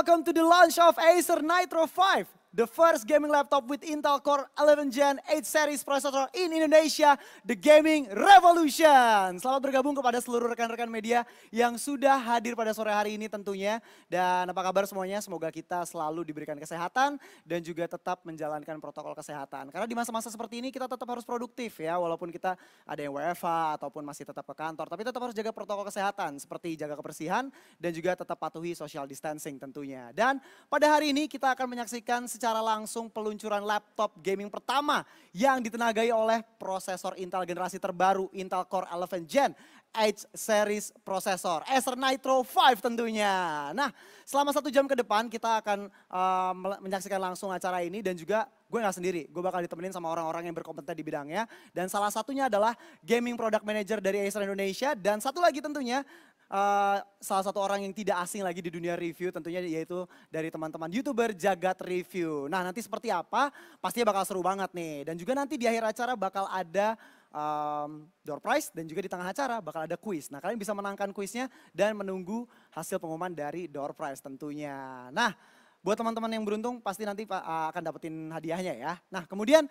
welcome to the launch of Acer Nitro 5 the first gaming laptop with Intel Core 11 Gen 8 series processor in Indonesia, the gaming revolution. Selamat bergabung kepada seluruh rekan-rekan media yang sudah hadir pada sore hari ini tentunya. Dan apa kabar semuanya? Semoga kita selalu diberikan kesehatan dan juga tetap menjalankan protokol kesehatan. Karena di masa-masa seperti ini kita tetap harus produktif ya, walaupun kita ada yang WFH ataupun masih tetap ke kantor, tapi tetap harus jaga protokol kesehatan seperti jaga kebersihan dan juga tetap patuhi social distancing tentunya. Dan pada hari ini kita akan menyaksikan secara langsung peluncuran laptop gaming pertama yang ditenagai oleh prosesor Intel generasi terbaru Intel Core 11 Gen h Series prosesor Acer Nitro 5 tentunya. Nah, selama satu jam ke depan kita akan uh, menyaksikan langsung acara ini dan juga gue nggak sendiri, gue bakal ditemenin sama orang-orang yang berkompeten di bidangnya. Dan salah satunya adalah gaming product manager dari Acer Indonesia dan satu lagi tentunya uh, salah satu orang yang tidak asing lagi di dunia review tentunya yaitu dari teman-teman YouTuber Jagat Review. Nah nanti seperti apa pastinya bakal seru banget nih. Dan juga nanti di akhir acara bakal ada um, door prize dan juga di tengah acara bakal ada quiz. Nah kalian bisa menangkan quiznya dan menunggu hasil pengumuman dari door prize tentunya. Nah buat teman-teman yang beruntung pasti nanti uh, akan dapetin hadiahnya ya. Nah kemudian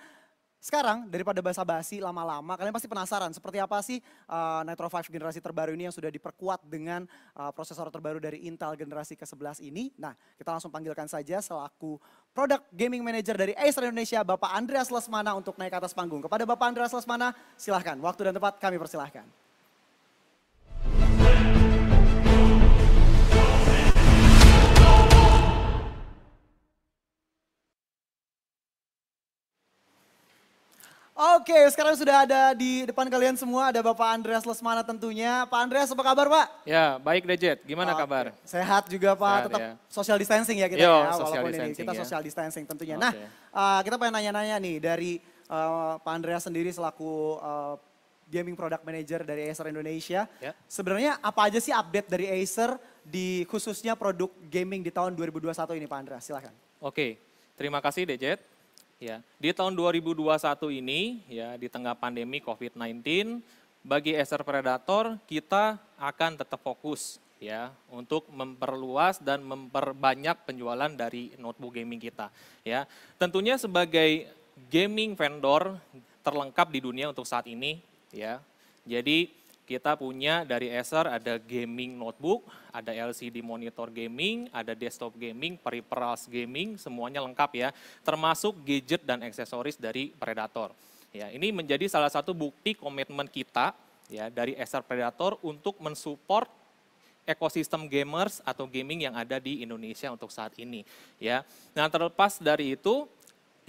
sekarang daripada basa-basi lama-lama, kalian pasti penasaran seperti apa sih uh, Nitro 5 generasi terbaru ini yang sudah diperkuat dengan uh, prosesor terbaru dari Intel generasi ke-11 ini. Nah, kita langsung panggilkan saja selaku Product Gaming Manager dari Acer Indonesia, Bapak Andreas Lesmana untuk naik ke atas panggung. Kepada Bapak Andreas Lesmana, silahkan. Waktu dan tempat kami persilahkan. Oke, sekarang sudah ada di depan kalian semua ada Bapak Andreas Lesmana tentunya. Pak Andreas apa kabar Pak? Ya, baik Dejet. Gimana Oke. kabar? Sehat juga Pak, Sehat, tetap ya. social distancing ya kita Yo, ya. Walaupun ini kita ya. social distancing tentunya. Okay. Nah, uh, kita pengen nanya-nanya nih dari uh, Pak Andreas sendiri selaku uh, gaming product manager dari Acer Indonesia. Yeah. Sebenarnya apa aja sih update dari Acer di khususnya produk gaming di tahun 2021 ini Pak Andreas? Silahkan. Oke, terima kasih Dejet. Ya, di tahun 2021 ini ya di tengah pandemi COVID-19 bagi Acer Predator kita akan tetap fokus ya untuk memperluas dan memperbanyak penjualan dari notebook gaming kita ya. Tentunya sebagai gaming vendor terlengkap di dunia untuk saat ini ya. Jadi kita punya dari Acer ada gaming notebook, ada LCD monitor gaming, ada desktop gaming, peripherals gaming, semuanya lengkap ya, termasuk gadget dan aksesoris dari Predator. Ya, ini menjadi salah satu bukti komitmen kita ya dari Acer Predator untuk mensupport ekosistem gamers atau gaming yang ada di Indonesia untuk saat ini ya. Nah, terlepas dari itu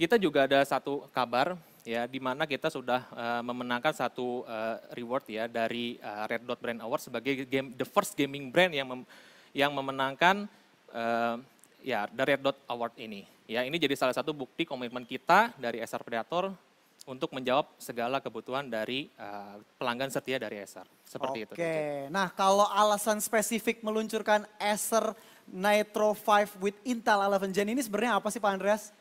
kita juga ada satu kabar ya di mana kita sudah uh, memenangkan satu uh, reward ya dari uh, Red Dot Brand Award sebagai game the first gaming brand yang mem, yang memenangkan uh, ya the Red Dot Award ini. Ya, ini jadi salah satu bukti komitmen kita dari SR Predator untuk menjawab segala kebutuhan dari uh, pelanggan setia dari Acer. Seperti Oke. itu. Oke. Nah, kalau alasan spesifik meluncurkan Acer Nitro 5 with Intel 11 Gen ini sebenarnya apa sih Pak Andreas?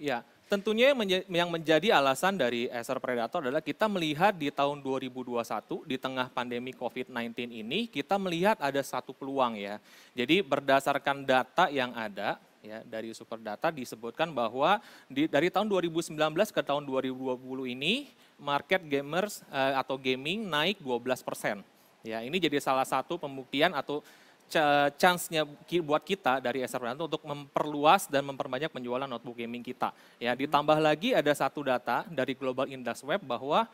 Ya, Tentunya yang menjadi alasan dari Acer Predator adalah kita melihat di tahun 2021 di tengah pandemi COVID-19 ini kita melihat ada satu peluang ya. Jadi berdasarkan data yang ada ya dari Superdata disebutkan bahwa di, dari tahun 2019 ke tahun 2020 ini market gamers eh, atau gaming naik 12 persen. Ya ini jadi salah satu pembuktian atau chance-nya buat kita dari SR Prananto untuk memperluas dan memperbanyak penjualan notebook gaming kita. Ya, hmm. ditambah lagi ada satu data dari Global Indus Web bahwa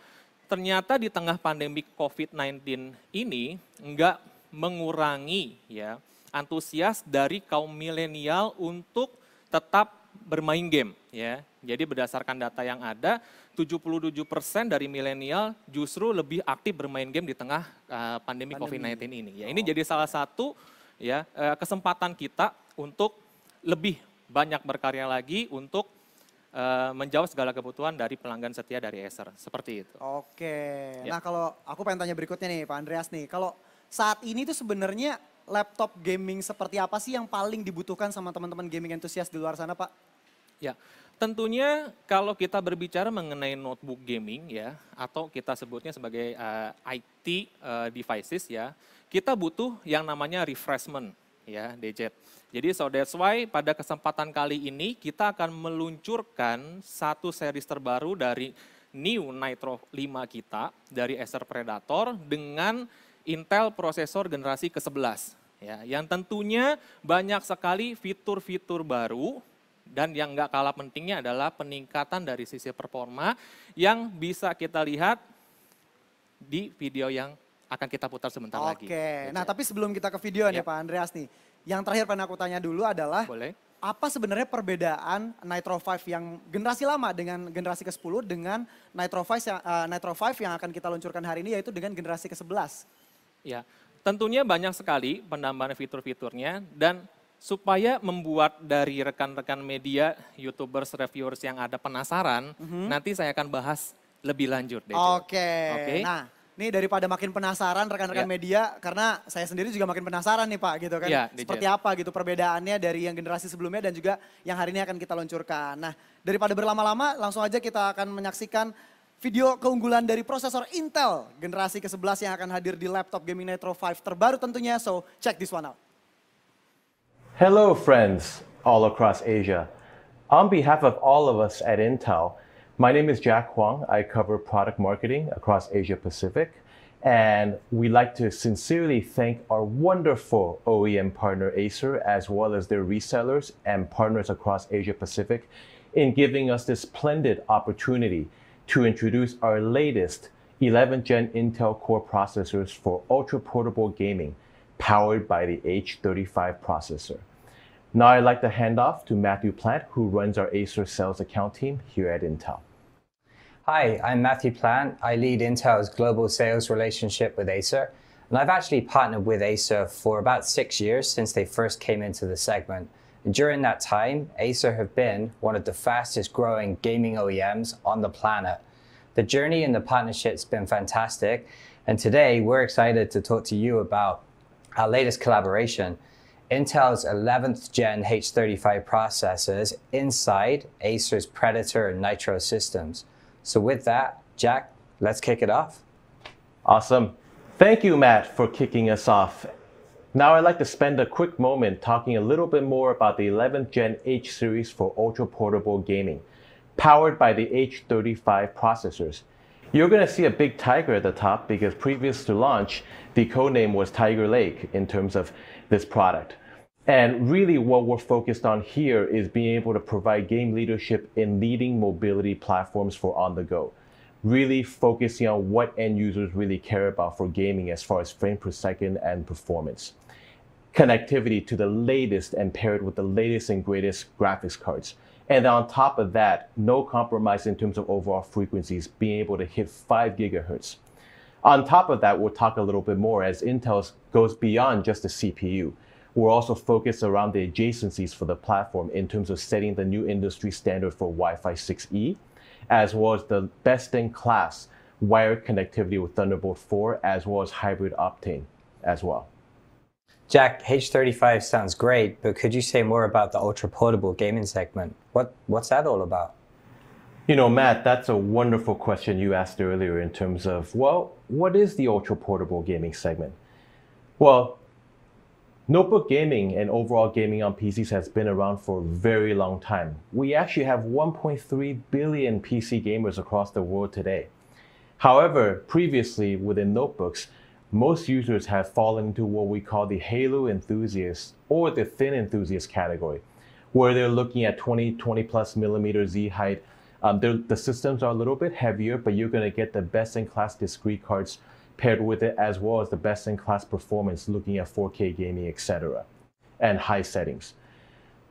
ternyata di tengah pandemi COVID-19 ini enggak mengurangi ya antusias dari kaum milenial untuk tetap bermain game ya. Jadi berdasarkan data yang ada, 77% dari milenial justru lebih aktif bermain game di tengah uh, pandemi, pandemi. COVID-19 ini. Ya, oh. ini jadi salah satu ya eh, kesempatan kita untuk lebih banyak berkarya lagi untuk eh, menjawab segala kebutuhan dari pelanggan setia dari Acer. Seperti itu. Oke. Ya. Nah, kalau aku pengen tanya berikutnya nih Pak Andreas nih, kalau saat ini tuh sebenarnya laptop gaming seperti apa sih yang paling dibutuhkan sama teman-teman gaming entusias di luar sana, Pak? Ya, tentunya kalau kita berbicara mengenai notebook gaming ya, atau kita sebutnya sebagai uh, eh, IT uh, eh, devices ya, kita butuh yang namanya refreshment ya, DJ. Jadi so that's why pada kesempatan kali ini kita akan meluncurkan satu series terbaru dari New Nitro 5 kita dari Acer Predator dengan Intel prosesor generasi ke-11 ya, yang tentunya banyak sekali fitur-fitur baru dan yang nggak kalah pentingnya adalah peningkatan dari sisi performa yang bisa kita lihat di video yang akan kita putar sebentar Oke. lagi. Oke, gitu nah tapi sebelum kita ke video nih Pak Andreas nih, yang terakhir pengen aku tanya dulu adalah Boleh. apa sebenarnya perbedaan Nitro 5 yang generasi lama dengan generasi ke-10 dengan Nitro 5, yang, uh, Nitro 5 yang akan kita luncurkan hari ini yaitu dengan generasi ke-11? Ya, tentunya banyak sekali penambahan fitur-fiturnya dan supaya membuat dari rekan-rekan media, youtubers, reviewers yang ada penasaran, mm -hmm. nanti saya akan bahas lebih lanjut. Oke. Okay. Okay. Nah, ini daripada makin penasaran rekan-rekan ya. media, karena saya sendiri juga makin penasaran nih Pak, gitu kan? Ya, Seperti apa gitu perbedaannya dari yang generasi sebelumnya dan juga yang hari ini akan kita luncurkan. Nah, daripada berlama-lama, langsung aja kita akan menyaksikan video keunggulan dari prosesor Intel generasi ke-11 yang akan hadir di laptop gaming Nitro 5 terbaru tentunya. So, check this one out. Hello friends all across Asia. On behalf of all of us at Intel, my name is Jack Huang. I cover product marketing across Asia Pacific. And we'd like to sincerely thank our wonderful OEM partner Acer, as well as their resellers and partners across Asia Pacific, in giving us this splendid opportunity to introduce our latest 11th gen Intel Core processors for ultra portable gaming powered by the H35 processor. Now I'd like to hand off to Matthew Plant, who runs our Acer sales account team here at Intel. Hi, I'm Matthew Plant. I lead Intel's global sales relationship with Acer. And I've actually partnered with Acer for about six years since they first came into the segment. During that time, Acer have been one of the fastest growing gaming OEMs on the planet. The journey and the partnership's been fantastic, and today we're excited to talk to you about our latest collaboration, Intel's 11th gen H35 processors inside Acer's Predator and Nitro systems. So with that, Jack, let's kick it off. Awesome. Thank you, Matt, for kicking us off. Now I'd like to spend a quick moment talking a little bit more about the 11th Gen H series for ultra portable gaming, powered by the H35 processors. You're going to see a big tiger at the top because previous to launch, the codename was Tiger Lake in terms of this product. And really what we're focused on here is being able to provide game leadership in leading mobility platforms for on the go. Really focusing on what end users really care about for gaming as far as frame per second and performance connectivity to the latest and paired with the latest and greatest graphics cards. And on top of that, no compromise in terms of overall frequencies, being able to hit 5 gigahertz. On top of that, we'll talk a little bit more as Intel goes beyond just the CPU. We're also focused around the adjacencies for the platform in terms of setting the new industry standard for Wi Fi 6E, as well as the best in class wired connectivity with Thunderbolt 4, as well as hybrid Optane as well. Jack, H35 sounds great, but could you say more about the ultra portable gaming segment? What, what's that all about? You know, Matt, that's a wonderful question you asked earlier in terms of, well, what is the ultra portable gaming segment? Well, notebook gaming and overall gaming on PCs has been around for a very long time. We actually have 1.3 billion PC gamers across the world today. However, previously within notebooks, most users have fallen into what we call the halo enthusiast or the thin enthusiast category, where they're looking at 20, 20 plus millimeter Z height. Um, the systems are a little bit heavier, but you're going to get the best in class discrete cards paired with it, as well as the best in class performance looking at 4K gaming, etc., and high settings.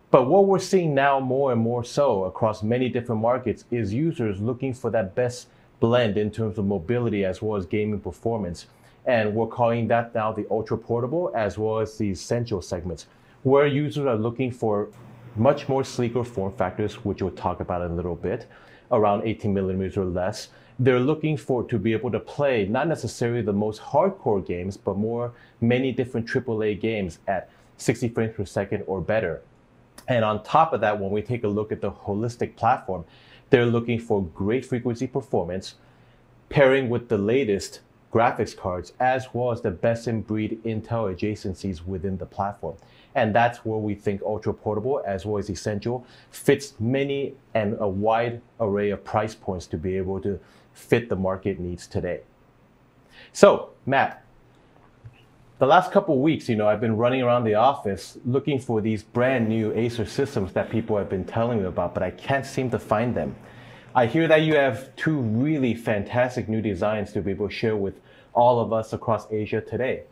But what we're seeing now more and more so across many different markets is users looking for that best blend in terms of mobility as well as gaming performance and we're calling that now the ultra portable as well as the essential segments, where users are looking for much more sleeker form factors, which we'll talk about in a little bit, around 18 millimeters or less. They're looking for to be able to play not necessarily the most hardcore games, but more many different AAA games at 60 frames per second or better. And on top of that, when we take a look at the holistic platform, they're looking for great frequency performance, pairing with the latest graphics cards, as well as the best in breed Intel adjacencies within the platform. And that's where we think ultra portable, as well as essential, fits many and a wide array of price points to be able to fit the market needs today. So, Matt, the last couple weeks, you know, I've been running around the office looking for these brand new Acer systems that people have been telling me about, but I can't seem to find them. I hear that you have two really fantastic new designs to be able to share with all of us across Asia today.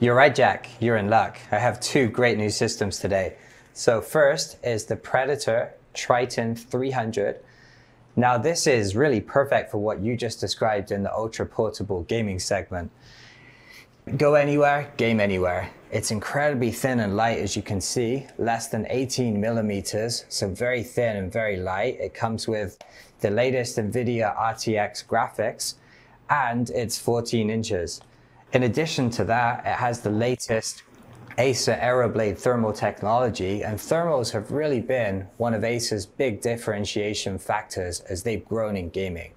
You're right, Jack. You're in luck. I have two great new systems today. So, first is the Predator Triton 300. Now, this is really perfect for what you just described in the ultra portable gaming segment. Go anywhere, game anywhere. It's incredibly thin and light, as you can see, less than 18 millimeters, so very thin and very light. It comes with the latest NVIDIA RTX graphics and it's 14 inches. In addition to that, it has the latest Acer Aeroblade thermal technology and thermals have really been one of Acer's big differentiation factors as they've grown in gaming.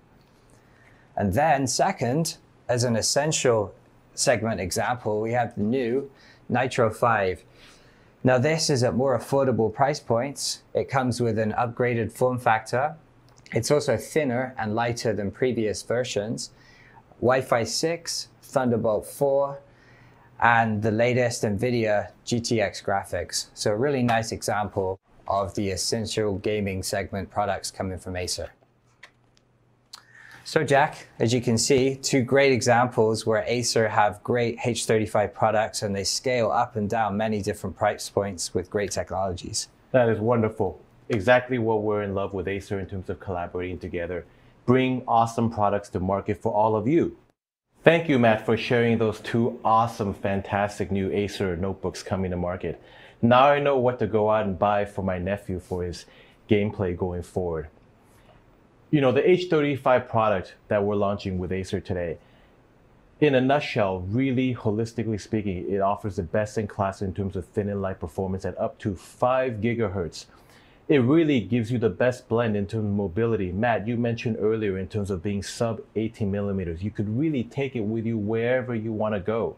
And then second, as an essential segment example, we have the new Nitro 5. Now this is at more affordable price points. It comes with an upgraded form factor. It's also thinner and lighter than previous versions Wi-Fi 6, Thunderbolt 4, and the latest NVIDIA GTX graphics. So a really nice example of the essential gaming segment products coming from Acer. So Jack, as you can see, two great examples where Acer have great H35 products and they scale up and down many different price points with great technologies. That is wonderful. Exactly what we're in love with Acer in terms of collaborating together bring awesome products to market for all of you. Thank you, Matt, for sharing those two awesome, fantastic new Acer notebooks coming to market. Now I know what to go out and buy for my nephew for his gameplay going forward. You know, the H35 product that we're launching with Acer today, in a nutshell, really holistically speaking, it offers the best in class in terms of thin and light performance at up to 5 gigahertz it really gives you the best blend in terms of mobility. Matt, you mentioned earlier in terms of being sub 18 millimeters, you could really take it with you wherever you want to go.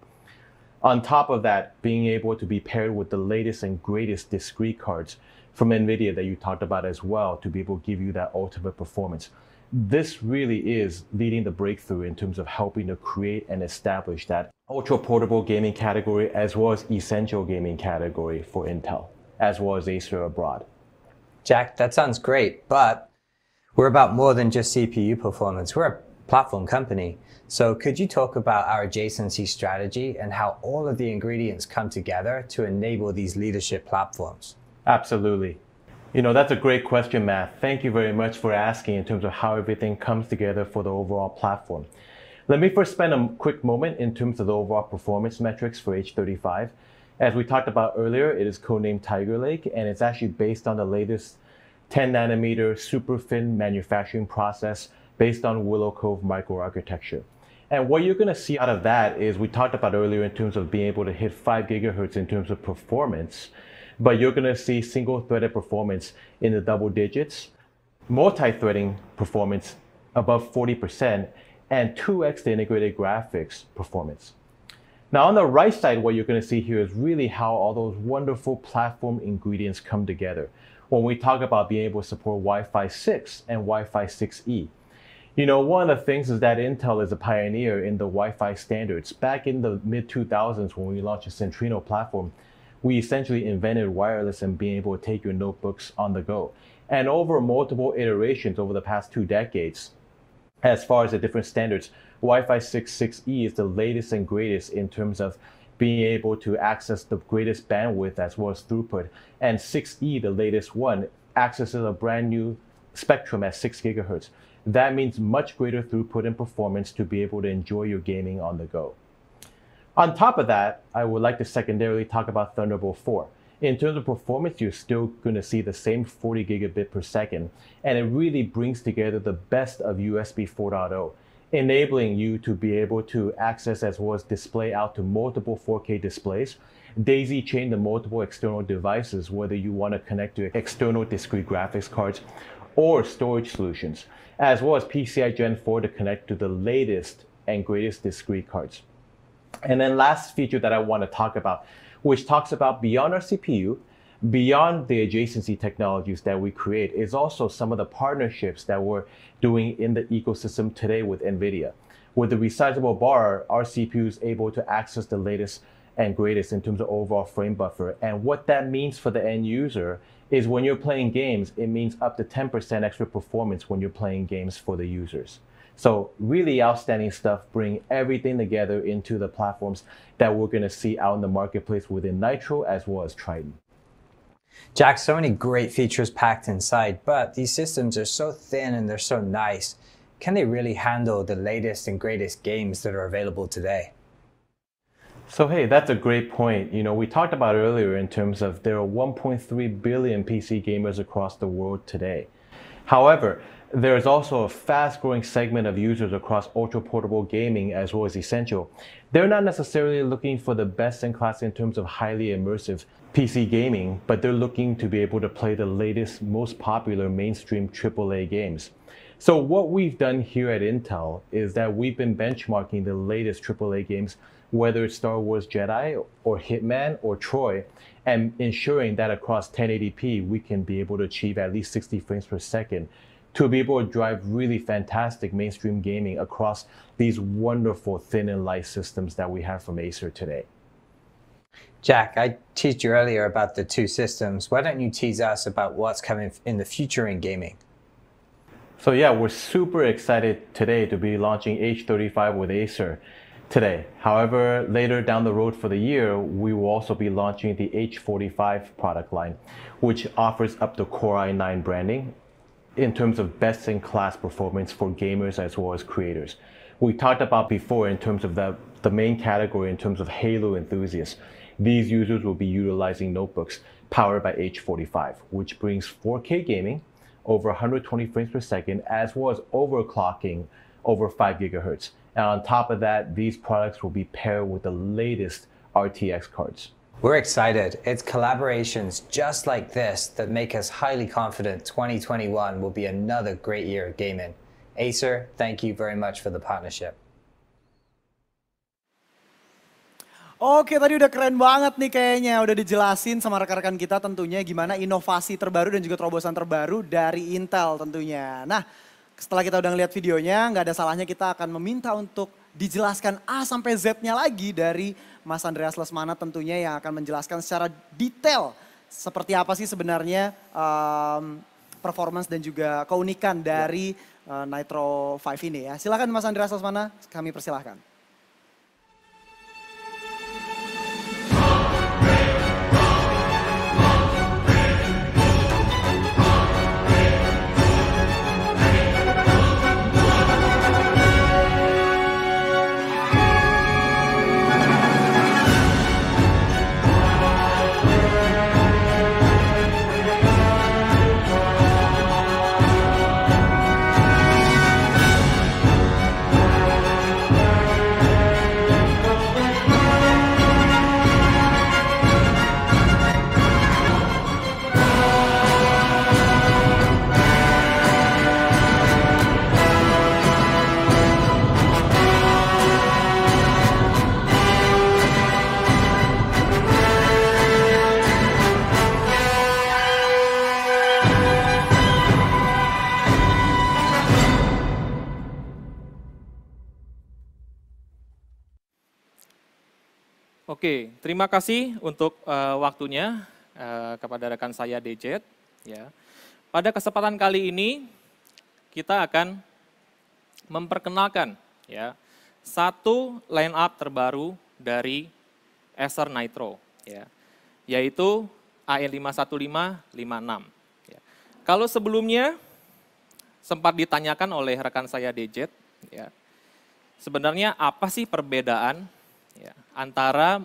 On top of that, being able to be paired with the latest and greatest discrete cards from NVIDIA that you talked about as well to be able to give you that ultimate performance. This really is leading the breakthrough in terms of helping to create and establish that ultra portable gaming category as well as essential gaming category for Intel, as well as Acer abroad. Jack, that sounds great, but we're about more than just CPU performance. We're a platform company. So could you talk about our adjacency strategy and how all of the ingredients come together to enable these leadership platforms? Absolutely. You know, that's a great question, Matt. Thank you very much for asking in terms of how everything comes together for the overall platform. Let me first spend a quick moment in terms of the overall performance metrics for H35. As we talked about earlier, it is codenamed Tiger Lake, and it's actually based on the latest 10 nanometer super thin manufacturing process based on Willow Cove microarchitecture. And what you're going to see out of that is we talked about earlier in terms of being able to hit 5 gigahertz in terms of performance, but you're going to see single threaded performance in the double digits, multi threading performance above 40%, and 2x the integrated graphics performance. Now on the right side, what you're gonna see here is really how all those wonderful platform ingredients come together when we talk about being able to support Wi-Fi 6 and Wi-Fi 6E. You know, one of the things is that Intel is a pioneer in the Wi-Fi standards. Back in the mid-2000s, when we launched the Centrino platform, we essentially invented wireless and being able to take your notebooks on the go. And over multiple iterations over the past two decades, as far as the different standards, Wi-Fi 6.6e is the latest and greatest in terms of being able to access the greatest bandwidth as well as throughput. And 6E, the latest one, accesses a brand new spectrum at 6 gigahertz. That means much greater throughput and performance to be able to enjoy your gaming on the go. On top of that, I would like to secondarily talk about Thunderbolt 4. In terms of performance, you're still going to see the same 40 gigabit per second, and it really brings together the best of USB 4.0 enabling you to be able to access as well as display out to multiple 4K displays. Daisy chain the multiple external devices, whether you want to connect to external discrete graphics cards or storage solutions, as well as PCI Gen 4 to connect to the latest and greatest discrete cards. And then last feature that I want to talk about, which talks about beyond our CPU beyond the adjacency technologies that we create is also some of the partnerships that we're doing in the ecosystem today with NVIDIA. With the resizable bar, our CPU is able to access the latest and greatest in terms of overall frame buffer. And what that means for the end user is when you're playing games, it means up to 10% extra performance when you're playing games for the users. So really outstanding stuff, bring everything together into the platforms that we're gonna see out in the marketplace within Nitro as well as Triton. Jack, so many great features packed inside, but these systems are so thin and they're so nice. Can they really handle the latest and greatest games that are available today? So hey, that's a great point. You know, we talked about earlier in terms of there are 1.3 billion PC gamers across the world today. However, there is also a fast growing segment of users across ultra portable gaming as well as essential. They're not necessarily looking for the best in class in terms of highly immersive. PC gaming, but they're looking to be able to play the latest, most popular mainstream AAA games. So what we've done here at Intel is that we've been benchmarking the latest AAA games, whether it's Star Wars Jedi or Hitman or Troy, and ensuring that across 1080p, we can be able to achieve at least 60 frames per second to be able to drive really fantastic mainstream gaming across these wonderful thin and light systems that we have from Acer today. Jack, I teased you earlier about the two systems. Why don't you tease us about what's coming in the future in gaming? So yeah, we're super excited today to be launching H35 with Acer today. However, later down the road for the year, we will also be launching the H45 product line, which offers up the Core i9 branding in terms of best-in-class performance for gamers as well as creators. We talked about before in terms of the, the main category in terms of Halo enthusiasts. These users will be utilizing notebooks powered by H45, which brings 4K gaming over 120 frames per second, as well as overclocking over 5 gigahertz. And on top of that, these products will be paired with the latest RTX cards. We're excited. It's collaborations just like this that make us highly confident 2021 will be another great year of gaming. Acer, thank you very much for the partnership. Oke tadi udah keren banget nih kayaknya. Udah dijelasin sama rekan-rekan kita tentunya gimana inovasi terbaru dan juga terobosan terbaru dari Intel tentunya. Nah setelah kita udah ngeliat videonya nggak ada salahnya kita akan meminta untuk dijelaskan A sampai Z-nya lagi dari Mas Andreas Lesmana tentunya yang akan menjelaskan secara detail seperti apa sih sebenarnya um, performance dan juga keunikan iya. dari uh, Nitro 5 ini ya. Silahkan Mas Andreas Lesmana kami persilahkan. Oke, terima kasih untuk uh, waktunya uh, kepada rekan saya DJ. Ya. Pada kesempatan kali ini kita akan memperkenalkan ya satu line up terbaru dari Acer Nitro, ya, yaitu AN51556. Ya. Kalau sebelumnya sempat ditanyakan oleh rekan saya DJ, ya, sebenarnya apa sih perbedaan ya, antara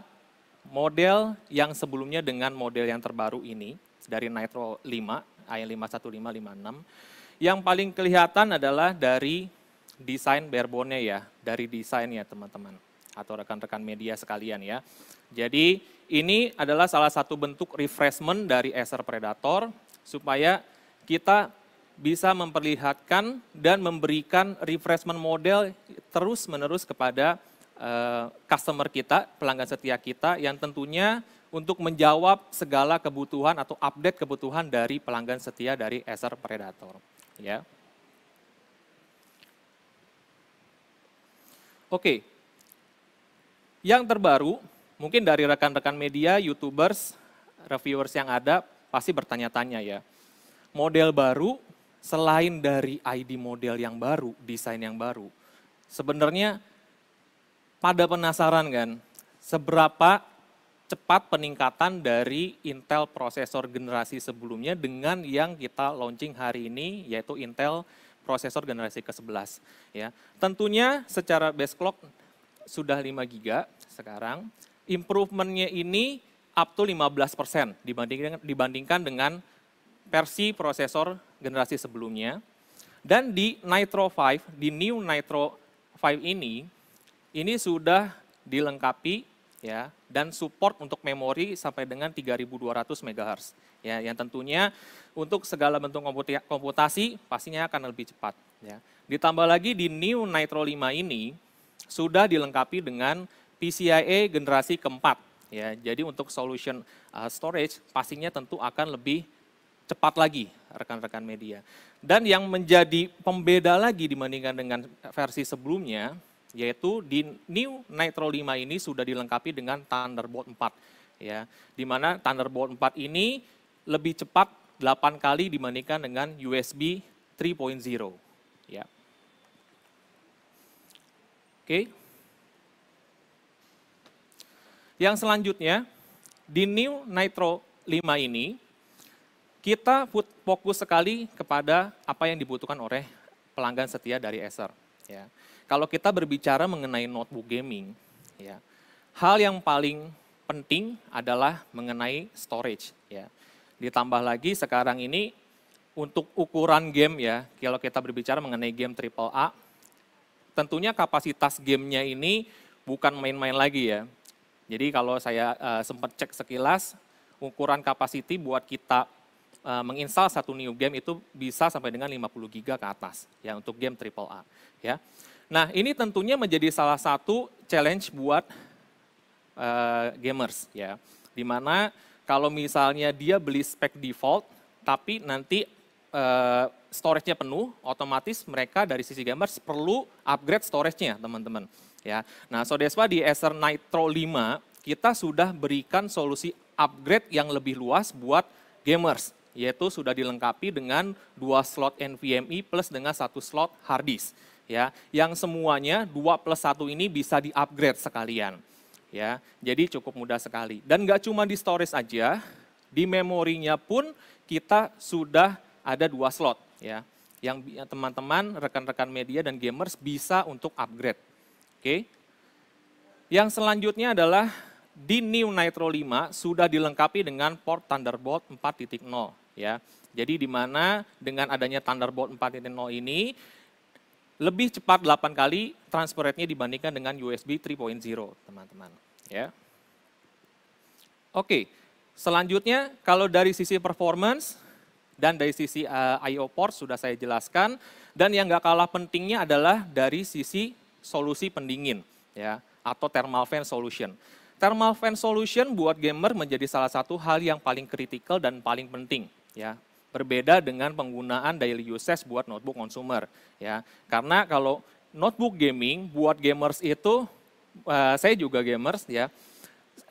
model yang sebelumnya dengan model yang terbaru ini dari Nitro 5, AN51556. Yang paling kelihatan adalah dari desain barebone ya, dari desainnya teman-teman atau rekan-rekan media sekalian ya. Jadi ini adalah salah satu bentuk refreshment dari Acer Predator supaya kita bisa memperlihatkan dan memberikan refreshment model terus-menerus kepada Eh, customer kita, pelanggan setia kita yang tentunya untuk menjawab segala kebutuhan atau update kebutuhan dari pelanggan setia dari Acer Predator. Ya. Oke, yang terbaru mungkin dari rekan-rekan media, youtubers, reviewers yang ada pasti bertanya-tanya ya. Model baru selain dari ID model yang baru, desain yang baru, sebenarnya pada penasaran kan, seberapa cepat peningkatan dari Intel prosesor generasi sebelumnya dengan yang kita launching hari ini yaitu Intel prosesor generasi ke-11 ya. Tentunya secara base clock sudah 5 Giga sekarang. Improvementnya ini up to 15% dibandingkan dibandingkan dengan versi prosesor generasi sebelumnya. Dan di Nitro 5, di new Nitro 5 ini ini sudah dilengkapi ya dan support untuk memori sampai dengan 3200 MHz ya yang tentunya untuk segala bentuk komputasi pastinya akan lebih cepat ya. Ditambah lagi di New Nitro 5 ini sudah dilengkapi dengan PCIe generasi keempat ya. Jadi untuk solution uh, storage pastinya tentu akan lebih cepat lagi rekan-rekan media. Dan yang menjadi pembeda lagi dibandingkan dengan versi sebelumnya yaitu di New Nitro 5 ini sudah dilengkapi dengan Thunderbolt 4 ya. Di mana Thunderbolt 4 ini lebih cepat 8 kali dibandingkan dengan USB 3.0 ya. Oke. Yang selanjutnya di New Nitro 5 ini kita fokus sekali kepada apa yang dibutuhkan oleh pelanggan setia dari Acer ya. Kalau kita berbicara mengenai notebook gaming, ya, hal yang paling penting adalah mengenai storage. Ya. Ditambah lagi sekarang ini untuk ukuran game ya, kalau kita berbicara mengenai game triple A, tentunya kapasitas gamenya ini bukan main-main lagi ya. Jadi kalau saya uh, sempat cek sekilas, ukuran kapasiti buat kita uh, menginstal satu new game itu bisa sampai dengan 50 giga ke atas ya untuk game AAA ya. Nah, ini tentunya menjadi salah satu challenge buat uh, gamers ya. Dimana kalau misalnya dia beli spek default, tapi nanti uh, storage-nya penuh, otomatis mereka dari sisi gamers perlu upgrade storage-nya, teman-teman. Ya. Nah, so that's why di Acer Nitro 5 kita sudah berikan solusi upgrade yang lebih luas buat gamers yaitu sudah dilengkapi dengan dua slot NVMe plus dengan satu slot hard disk ya, yang semuanya 2 plus 1 ini bisa di-upgrade sekalian. Ya, jadi cukup mudah sekali. Dan nggak cuma di storage aja, di memorinya pun kita sudah ada dua slot ya, yang teman-teman, rekan-rekan media dan gamers bisa untuk upgrade. Oke. Yang selanjutnya adalah di New Nitro 5 sudah dilengkapi dengan port Thunderbolt 4.0 ya. Jadi di mana dengan adanya Thunderbolt 4.0 ini lebih cepat 8 kali transfer rate-nya dibandingkan dengan USB 3.0, teman-teman. Ya. Oke, selanjutnya kalau dari sisi performance dan dari sisi uh, eh, I/O port sudah saya jelaskan dan yang nggak kalah pentingnya adalah dari sisi solusi pendingin ya atau thermal fan solution. Thermal fan solution buat gamer menjadi salah satu hal yang paling kritikal dan paling penting ya Berbeda dengan penggunaan daily usage buat notebook consumer ya. Karena kalau notebook gaming buat gamers itu uh, saya juga gamers ya.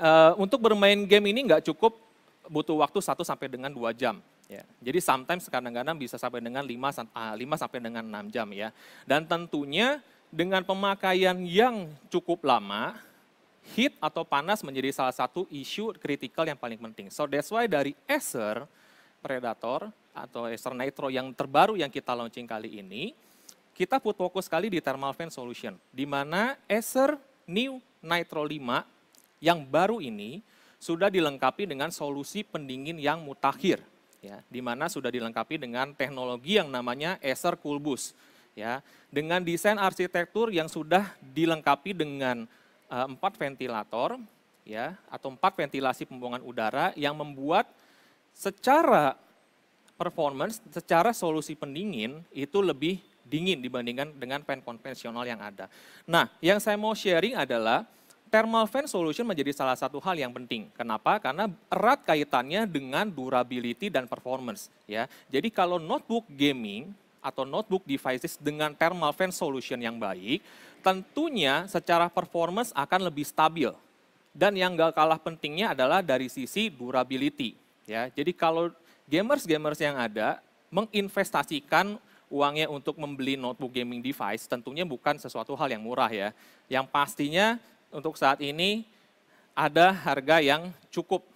Uh, untuk bermain game ini nggak cukup butuh waktu 1 sampai dengan 2 jam. Ya. Jadi sometimes kadang-kadang bisa sampai dengan 5, 5 ah, sampai dengan 6 jam ya. Dan tentunya dengan pemakaian yang cukup lama, heat atau panas menjadi salah satu isu kritikal yang paling penting. So that's why dari Acer, Predator atau Acer Nitro yang terbaru yang kita launching kali ini, kita put fokus kali di thermal fan solution, di mana Acer New Nitro 5 yang baru ini sudah dilengkapi dengan solusi pendingin yang mutakhir, ya, di mana sudah dilengkapi dengan teknologi yang namanya Acer Cool Boost, ya, dengan desain arsitektur yang sudah dilengkapi dengan eh, empat ventilator, ya, atau empat ventilasi pembuangan udara yang membuat secara performance, secara solusi pendingin itu lebih dingin dibandingkan dengan fan konvensional yang ada. Nah, yang saya mau sharing adalah thermal fan solution menjadi salah satu hal yang penting. Kenapa? Karena erat kaitannya dengan durability dan performance. Ya, jadi kalau notebook gaming atau notebook devices dengan thermal fan solution yang baik, tentunya secara performance akan lebih stabil. Dan yang gak kalah pentingnya adalah dari sisi durability ya. Jadi kalau gamers-gamers yang ada menginvestasikan uangnya untuk membeli notebook gaming device tentunya bukan sesuatu hal yang murah ya. Yang pastinya untuk saat ini ada harga yang cukup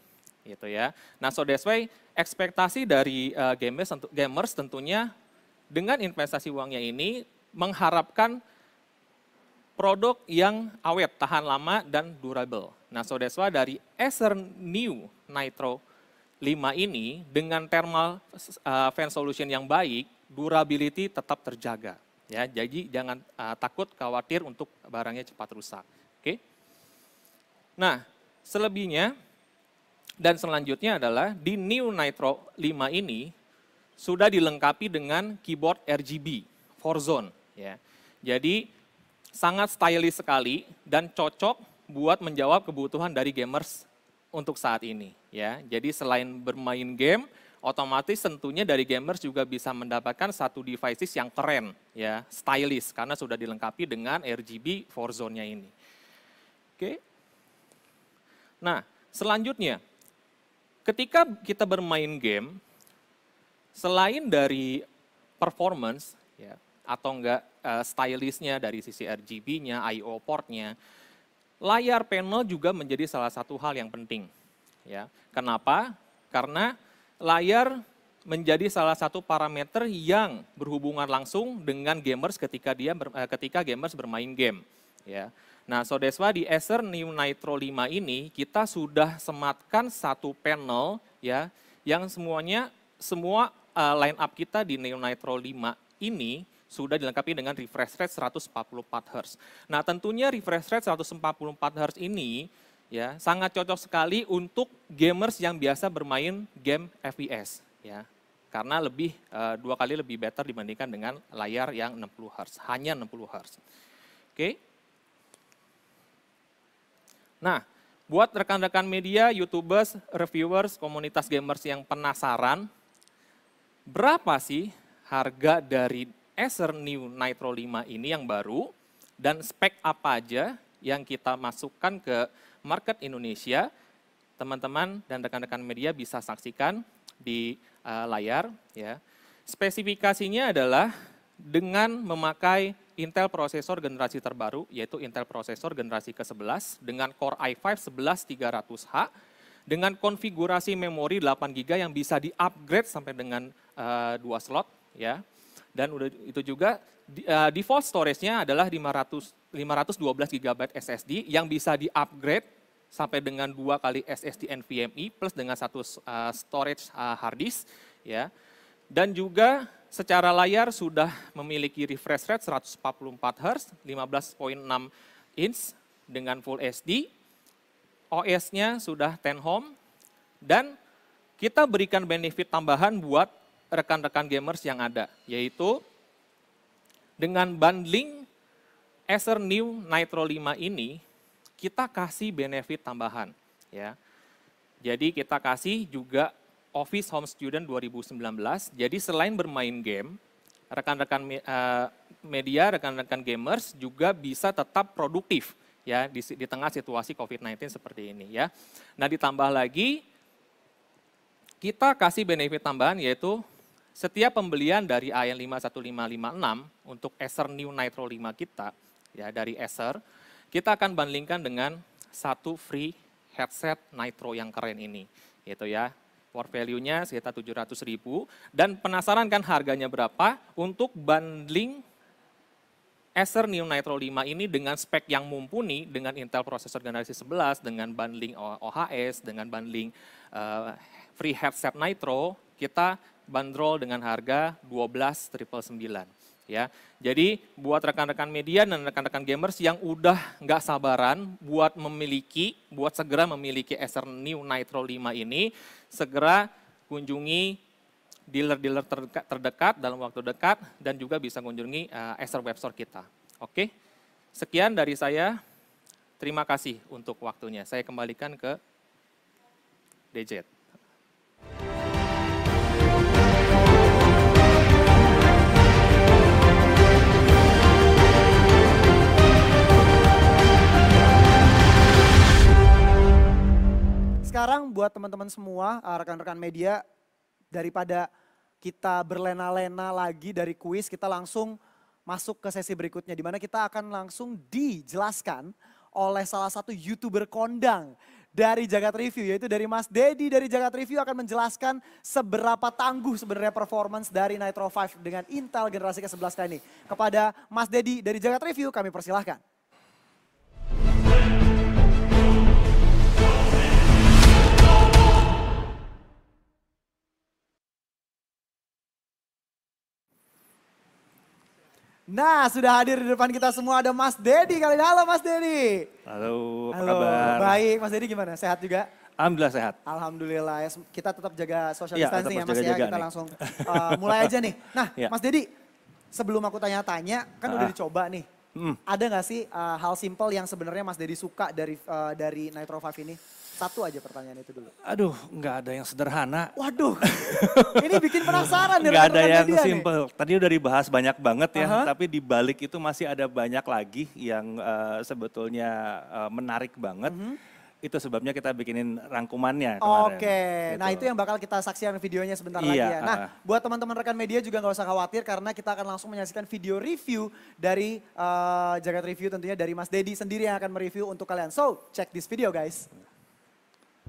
gitu ya. Nah, so that's why ekspektasi dari uh, gamers gamers tentunya dengan investasi uangnya ini mengharapkan produk yang awet, tahan lama dan durable. Nah, so that's why dari Acer New Nitro 5 ini dengan thermal uh, fan solution yang baik, durability tetap terjaga. Ya, jadi jangan uh, takut khawatir untuk barangnya cepat rusak. Oke. Okay? Nah, selebihnya dan selanjutnya adalah di New Nitro 5 ini sudah dilengkapi dengan keyboard RGB four zone ya. Jadi sangat stylish sekali dan cocok buat menjawab kebutuhan dari gamers untuk saat ini ya. Jadi selain bermain game, otomatis tentunya dari gamers juga bisa mendapatkan satu devices yang keren ya, stylish karena sudah dilengkapi dengan RGB 4 zone-nya ini. Oke. Nah, selanjutnya ketika kita bermain game selain dari performance ya atau enggak uh, stylishnya dari sisi RGB-nya, IO port-nya, Layar panel juga menjadi salah satu hal yang penting. Ya, kenapa? Karena layar menjadi salah satu parameter yang berhubungan langsung dengan gamers ketika dia eh, ketika gamers bermain game ya. Nah, so that's why di Acer New Nitro 5 ini kita sudah sematkan satu panel ya yang semuanya semua uh, line up kita di Neo Nitro 5 ini sudah dilengkapi dengan refresh rate 144 Hz. Nah, tentunya refresh rate 144 Hz ini ya sangat cocok sekali untuk gamers yang biasa bermain game FPS ya karena lebih e, dua kali lebih better dibandingkan dengan layar yang 60 Hz, hanya 60 Hz. Oke. Nah, buat rekan-rekan media, YouTubers, reviewers, komunitas gamers yang penasaran, berapa sih harga dari Acer New Nitro 5 ini yang baru dan spek apa aja yang kita masukkan ke market Indonesia, teman-teman dan rekan-rekan media bisa saksikan di uh, layar. Ya. Spesifikasinya adalah dengan memakai Intel prosesor generasi terbaru, yaitu Intel prosesor generasi ke-11 dengan Core i5 11300H, dengan konfigurasi memori 8 GB yang bisa di-upgrade sampai dengan uh, eh, 2 slot. ya dan udah itu juga eh, default storage-nya adalah 500 512 GB SSD yang bisa di-upgrade sampai dengan dua kali SSD NVMe plus dengan satu eh, storage uh, hard disk ya. Dan juga secara layar sudah memiliki refresh rate 144 Hz, 15.6 inch dengan full HD. OS-nya sudah 10 home dan kita berikan benefit tambahan buat rekan-rekan gamers yang ada, yaitu dengan bundling Acer New Nitro 5 ini, kita kasih benefit tambahan. ya. Jadi kita kasih juga Office Home Student 2019, jadi selain bermain game, rekan-rekan eh, media, rekan-rekan gamers juga bisa tetap produktif ya di, di tengah situasi COVID-19 seperti ini ya. Nah ditambah lagi kita kasih benefit tambahan yaitu setiap pembelian dari AN 51556 untuk Acer New Nitro 5 kita, ya dari Acer, kita akan bandingkan dengan satu free headset Nitro yang keren ini. Gitu ya, worth value-nya sekitar 700 ribu. Dan penasaran kan harganya berapa untuk bundling Acer New Nitro 5 ini dengan spek yang mumpuni, dengan Intel prosesor generasi 11, dengan bundling OHS, dengan bundling uh, free headset Nitro, kita bandrol dengan harga sembilan ya. Jadi buat rekan-rekan media dan rekan-rekan gamers yang udah nggak sabaran buat memiliki, buat segera memiliki Acer New Nitro 5 ini, segera kunjungi dealer-dealer terdekat, dalam waktu dekat dan juga bisa kunjungi uh, Acer Webstore kita. Oke, sekian dari saya. Terima kasih untuk waktunya. Saya kembalikan ke Dejet. sekarang buat teman-teman semua, eh, rekan-rekan media, daripada kita berlena-lena lagi dari kuis, kita langsung masuk ke sesi berikutnya. di mana kita akan langsung dijelaskan oleh salah satu YouTuber kondang dari Jagat Review yaitu dari Mas Dedi dari Jagat Review akan menjelaskan seberapa tangguh sebenarnya performance dari Nitro 5 dengan Intel generasi ke-11 kali ini. Kepada Mas Dedi dari Jagat Review kami persilahkan. Nah, sudah hadir di depan kita semua ada Mas Dedi kali ini. Halo Mas Dedi. Halo, apa Halo, kabar? Baik, Mas Dedi gimana? Sehat juga? Alhamdulillah sehat. Alhamdulillah ya. Kita tetap jaga social iya, distancing ya, Mas jaga, ya. Kita nih. langsung uh, mulai aja nih. Nah, ya. Mas Dedi, sebelum aku tanya-tanya, kan ah. udah dicoba nih. Hmm. Ada gak sih uh, hal simple yang sebenarnya Mas Dedi suka dari uh, dari Nitro 5 ini? Satu aja pertanyaan itu dulu. Aduh, nggak ada yang sederhana. Waduh, ini bikin penasaran Nggak ada yang simple. Tadi udah dibahas banyak banget ya, uh -huh. tapi di balik itu masih ada banyak lagi yang uh, sebetulnya uh, menarik banget. Uh mhm. -huh itu sebabnya kita bikinin rangkumannya kemarin. Oke, gitu. nah itu yang bakal kita saksikan videonya sebentar iya, lagi ya. Nah, uh. buat teman-teman rekan media juga nggak usah khawatir karena kita akan langsung menyaksikan video review dari uh, Jagat Review tentunya dari Mas Dedi sendiri yang akan mereview untuk kalian. So, check this video guys.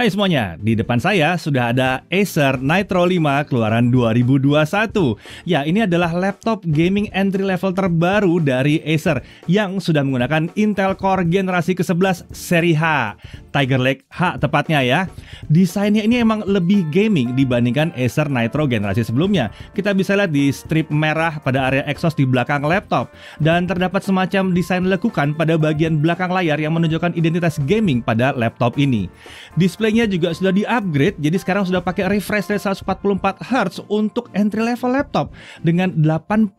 Hai semuanya, di depan saya sudah ada Acer Nitro 5 keluaran 2021. Ya, ini adalah laptop gaming entry level terbaru dari Acer yang sudah menggunakan Intel Core generasi ke-11 seri H, Tiger Lake H tepatnya ya. Desainnya ini emang lebih gaming dibandingkan Acer Nitro generasi sebelumnya. Kita bisa lihat di strip merah pada area exhaust di belakang laptop dan terdapat semacam desain lekukan pada bagian belakang layar yang menunjukkan identitas gaming pada laptop ini. Display display juga sudah di-upgrade, jadi sekarang sudah pakai refresh rate 144 Hz untuk entry level laptop dengan 80%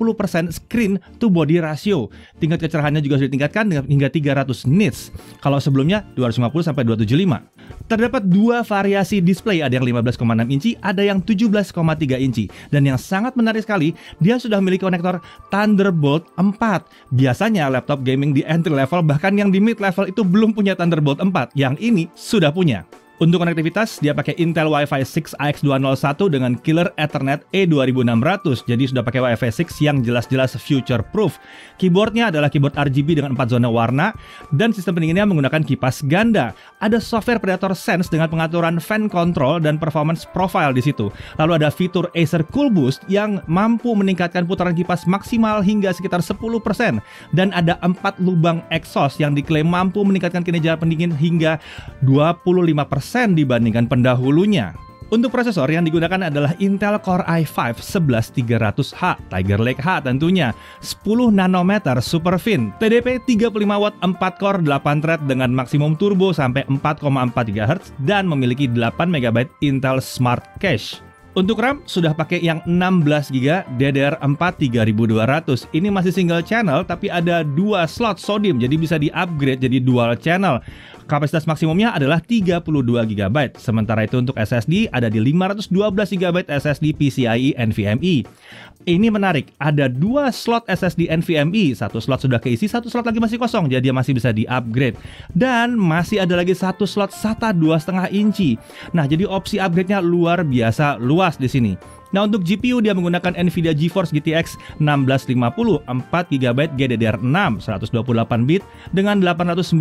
screen to body ratio. Tingkat kecerahannya juga sudah ditingkatkan dengan hingga 300 nits. Kalau sebelumnya 250 sampai 275. Terdapat dua variasi display, ada yang 15,6 inci, ada yang 17,3 inci. Dan yang sangat menarik sekali, dia sudah memiliki konektor Thunderbolt 4. Biasanya laptop gaming di entry level bahkan yang di mid level itu belum punya Thunderbolt 4. Yang ini sudah punya. Untuk konektivitas, dia pakai Intel Wi-Fi 6 AX201 dengan killer Ethernet E2600, jadi sudah pakai Wi-Fi 6 yang jelas-jelas future proof. Keyboardnya adalah keyboard RGB dengan 4 zona warna, dan sistem pendinginnya menggunakan kipas ganda. Ada software Predator Sense dengan pengaturan fan control dan performance profile di situ. Lalu ada fitur Acer Cool Boost yang mampu meningkatkan putaran kipas maksimal hingga sekitar 10%, dan ada 4 lubang exhaust yang diklaim mampu meningkatkan kinerja pendingin hingga 25% dibandingkan pendahulunya. Untuk prosesor yang digunakan adalah Intel Core i5 11300H Tiger Lake H tentunya, 10 nanometer super fin, TDP 35 watt 4 core 8 thread dengan maksimum turbo sampai 4,4 GHz dan memiliki 8 MB Intel Smart Cache. Untuk RAM sudah pakai yang 16GB DDR4 3200. Ini masih single channel tapi ada dua slot sodium jadi bisa di-upgrade jadi dual channel. Kapasitas maksimumnya adalah 32GB. Sementara itu untuk SSD ada di 512GB SSD PCIe NVMe. Ini menarik, ada dua slot SSD NVMe, satu slot sudah keisi, satu slot lagi masih kosong, jadi dia masih bisa di-upgrade. Dan masih ada lagi satu slot SATA 2,5 inci. Nah, jadi opsi upgrade-nya luar biasa luas di sini. Nah untuk GPU dia menggunakan Nvidia GeForce GTX 1650 4GB GDDR6 128 bit dengan 896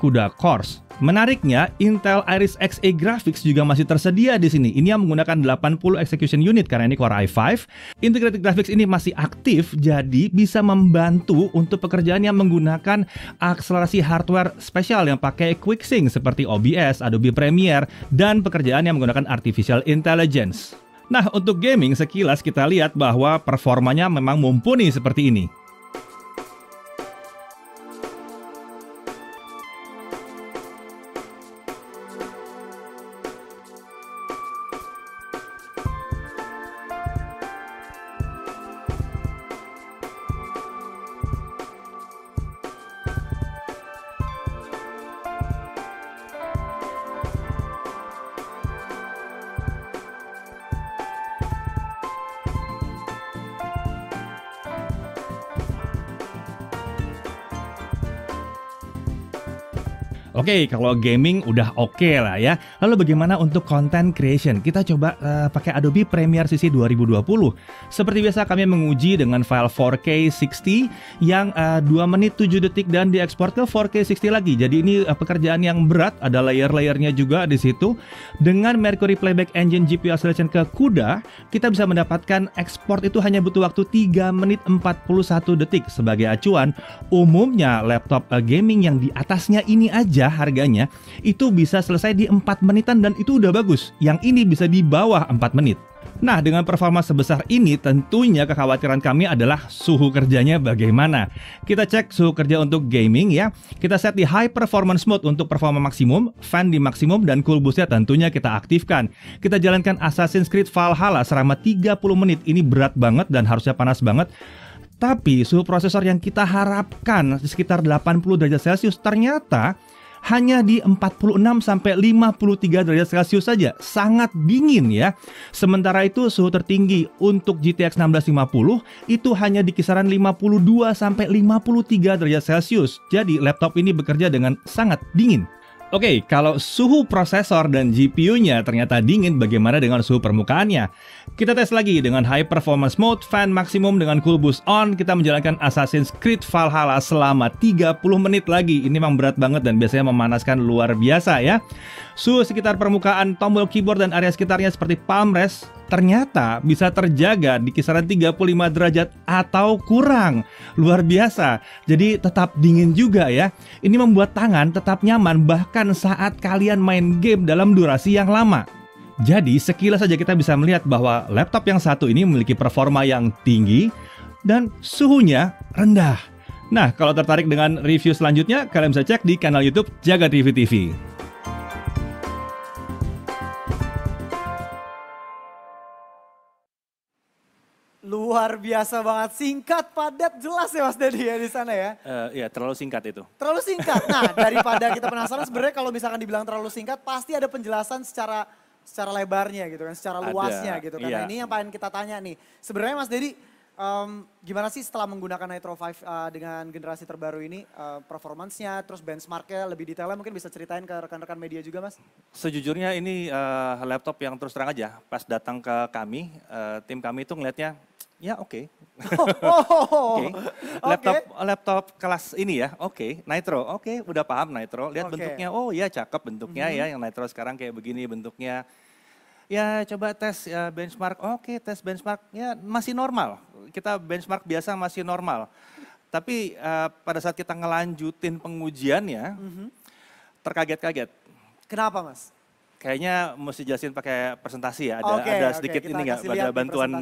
CUDA cores. Menariknya, Intel Iris Xe Graphics juga masih tersedia di sini. Ini yang menggunakan 80 execution unit karena ini Core i5. Integrated Graphics ini masih aktif, jadi bisa membantu untuk pekerjaan yang menggunakan akselerasi hardware spesial yang pakai quick sync seperti OBS, Adobe Premiere, dan pekerjaan yang menggunakan artificial intelligence. Nah, untuk gaming sekilas kita lihat bahwa performanya memang mumpuni seperti ini. okay, kalau gaming udah oke okay lah ya. Lalu bagaimana untuk content creation? Kita coba uh, pakai Adobe Premiere CC 2020. Seperti biasa kami menguji dengan file 4K 60 yang uh, eh, 2 menit 7 detik dan diekspor ke 4K 60 lagi. Jadi ini uh, pekerjaan yang berat, ada layer-layernya juga di situ. Dengan Mercury Playback Engine GPU Acceleration ke CUDA, kita bisa mendapatkan ekspor itu hanya butuh waktu 3 menit 41 detik sebagai acuan. Umumnya laptop uh, gaming yang di atasnya ini aja harganya itu bisa selesai di 4 menitan dan itu udah bagus. Yang ini bisa di bawah 4 menit. Nah, dengan performa sebesar ini, tentunya kekhawatiran kami adalah suhu kerjanya bagaimana. Kita cek suhu kerja untuk gaming ya. Kita set di high performance mode untuk performa maksimum, fan di maksimum, dan cool boostnya tentunya kita aktifkan. Kita jalankan Assassin's Creed Valhalla selama 30 menit. Ini berat banget dan harusnya panas banget. Tapi suhu prosesor yang kita harapkan sekitar 80 derajat Celcius ternyata hanya di 46 sampai 53 derajat Celcius saja. Sangat dingin ya. Sementara itu suhu tertinggi untuk GTX 1650 itu hanya di kisaran 52 sampai 53 derajat Celcius. Jadi laptop ini bekerja dengan sangat dingin. Oke, okay, kalau suhu prosesor dan GPU-nya ternyata dingin, bagaimana dengan suhu permukaannya? Kita tes lagi dengan High Performance Mode, fan maksimum dengan Cool Boost On, kita menjalankan Assassin's Creed Valhalla selama 30 menit lagi. Ini memang berat banget dan biasanya memanaskan luar biasa ya. Suhu sekitar permukaan, tombol keyboard, dan area sekitarnya seperti palm rest ternyata bisa terjaga di kisaran 35 derajat atau kurang. Luar biasa. Jadi tetap dingin juga ya. Ini membuat tangan tetap nyaman bahkan saat kalian main game dalam durasi yang lama. Jadi sekilas saja kita bisa melihat bahwa laptop yang satu ini memiliki performa yang tinggi dan suhunya rendah. Nah, kalau tertarik dengan review selanjutnya, kalian bisa cek di kanal YouTube Jaga TV TV. Luar biasa banget, singkat, padat, jelas ya Mas Dedi ya di sana ya. Uh, terlalu singkat itu. Terlalu singkat. Nah daripada kita penasaran sebenarnya kalau misalkan dibilang terlalu singkat pasti ada penjelasan secara secara lebarnya gitu kan, secara ada, luasnya gitu. Karena iya. ini yang pengen kita tanya nih. Sebenarnya Mas Dedi um, gimana sih setelah menggunakan Nitro 5 uh, eh, dengan generasi terbaru ini uh, eh, performansnya, terus benchmarknya lebih detailnya mungkin bisa ceritain ke rekan-rekan media juga Mas? Sejujurnya ini uh, laptop yang terus terang aja pas datang ke kami, uh, tim kami itu ngelihatnya Ya oke. Okay. oh, okay. Oh, oh. Laptop okay. laptop kelas ini ya, oke. Okay. Nitro, oke. Okay. Udah paham Nitro. Lihat okay. bentuknya, oh ya cakep bentuknya mm -hmm. ya. Yang Nitro sekarang kayak begini bentuknya. Ya coba tes ya, benchmark, oke okay, tes benchmark ya masih normal. Kita benchmark biasa masih normal. Tapi uh, pada saat kita ngelanjutin pengujiannya, mm -hmm. terkaget-kaget. Kenapa mas? Kayaknya mesti jelasin pakai presentasi ya. Ada, okay, ada sedikit okay. ini enggak Ada bantuan.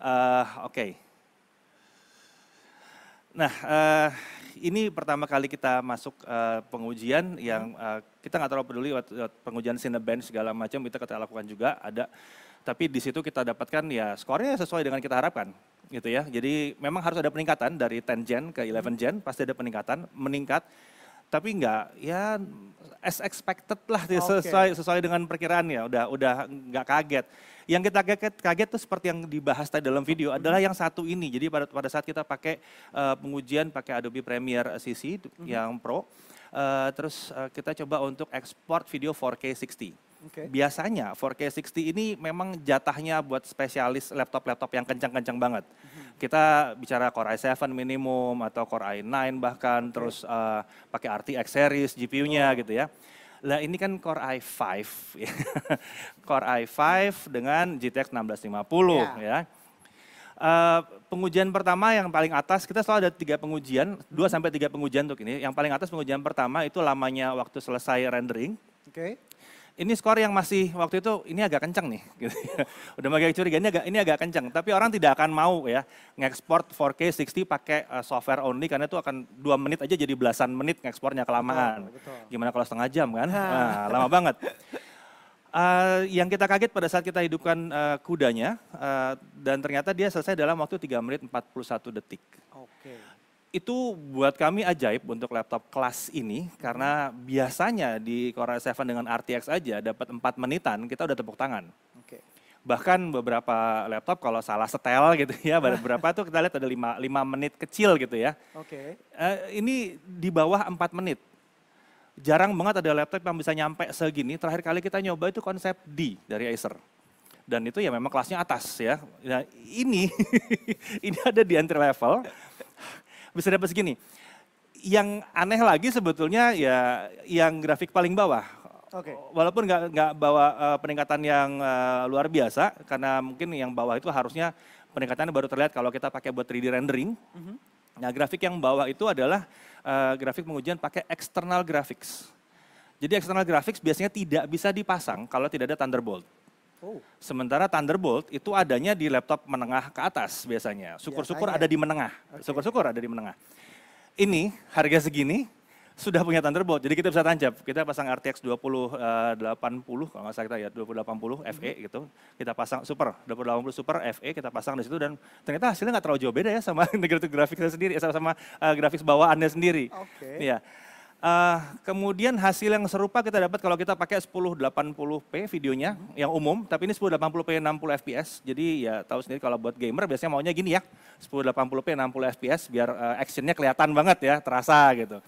Uh, Oke. Okay. Nah, uh, ini pertama kali kita masuk uh, pengujian yang uh, kita nggak terlalu peduli pengujian Cinebench segala macam kita kita lakukan juga ada, tapi di situ kita dapatkan ya skornya sesuai dengan kita harapkan gitu ya. Jadi memang harus ada peningkatan dari 10 gen ke 11 gen pasti ada peningkatan meningkat tapi nggak ya as expected lah ya, okay. sesuai sesuai dengan perkiraan ya udah udah nggak kaget yang kita kaget kaget tuh seperti yang dibahas tadi dalam video adalah yang satu ini jadi pada pada saat kita pakai uh, pengujian pakai Adobe Premiere CC mm -hmm. yang Pro uh, terus uh, kita coba untuk ekspor video 4K 60 Okay. Biasanya 4K60 ini memang jatahnya buat spesialis laptop-laptop yang kencang-kencang banget. Mm-hmm. Kita bicara Core i7 minimum atau Core i9 bahkan okay. terus uh, pakai RTX series GPU-nya oh. gitu ya. Lah ini kan Core i5, ya. Core i5 dengan GTX 1650 yeah. ya. Uh, pengujian pertama yang paling atas kita selalu ada tiga pengujian, dua mm-hmm. sampai tiga pengujian untuk ini. Yang paling atas pengujian pertama itu lamanya waktu selesai rendering. Oke. Okay ini skor yang masih waktu itu ini agak kencang nih. Gitu. Ya. Udah mulai curiga ini agak ini agak kencang. Tapi orang tidak akan mau ya ngekspor 4K 60 pakai uh, software only karena itu akan dua menit aja jadi belasan menit ngekspornya kelamaan. Betul, betul. Gimana kalau setengah jam kan? Nah, lama banget. Uh, yang kita kaget pada saat kita hidupkan uh, kudanya uh, dan ternyata dia selesai dalam waktu 3 menit 41 detik itu buat kami ajaib untuk laptop kelas ini karena biasanya di Core i7 dengan RTX aja dapat empat menitan kita udah tepuk tangan. Oke. Okay. Bahkan beberapa laptop kalau salah setel gitu ya, beberapa tuh kita lihat ada lima 5 menit kecil gitu ya. Oke. Okay. Uh, eh, ini di bawah empat menit. Jarang banget ada laptop yang bisa nyampe segini. Terakhir kali kita nyoba itu konsep D dari Acer dan itu ya memang kelasnya atas ya. Nah, ini ini ada di entry level bisa dapat segini. Yang aneh lagi sebetulnya ya yang grafik paling bawah. Oke. Okay. Walaupun nggak nggak bawa uh, peningkatan yang uh, luar biasa karena mungkin yang bawah itu harusnya peningkatannya baru terlihat kalau kita pakai buat 3D rendering. Mm -hmm. Nah, grafik yang bawah itu adalah uh, grafik pengujian pakai external graphics. Jadi external graphics biasanya tidak bisa dipasang kalau tidak ada Thunderbolt. Oh. Sementara Thunderbolt itu adanya di laptop menengah ke atas biasanya. Ya, Syukur-syukur ada ya? di menengah. Syukur-syukur okay. ada di menengah. Ini harga segini sudah punya Thunderbolt. Jadi kita bisa tancap. Kita pasang RTX 2080 eh, kalau nggak salah kita ya 2080 FE mm -hmm. gitu. Kita pasang super 2080 super FE kita pasang di situ dan ternyata hasilnya nggak terlalu jauh beda ya sama integrated grafiknya sendiri sama, sama uh, grafik bawaannya sendiri. Oke. Okay. Iya. Uh, kemudian hasil yang serupa kita dapat kalau kita pakai 1080p videonya yang umum, tapi ini 1080p 60 fps. Jadi ya tahu sendiri kalau buat gamer biasanya maunya gini ya, 1080p 60 fps biar uh, actionnya kelihatan banget ya, terasa gitu.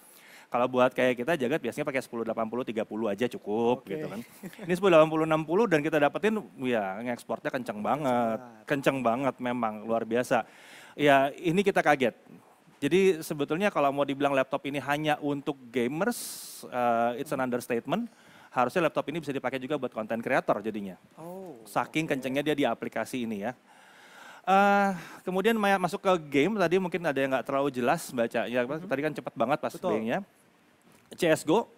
Kalau buat kayak kita jaga biasanya pakai 1080 30 aja cukup okay. gitu kan. Ini 1080 60 dan kita dapetin ya ngekspornya kenceng banget, kenceng banget memang luar biasa. Ya ini kita kaget jadi sebetulnya kalau mau dibilang laptop ini hanya untuk gamers, uh, it's an understatement. Harusnya laptop ini bisa dipakai juga buat content creator jadinya. Oh. Saking okay. kencengnya dia di aplikasi ini ya. Uh, kemudian Maya masuk ke game tadi mungkin ada yang nggak terlalu jelas baca ya mm-hmm. tadi kan cepat banget pas playingnya CS:GO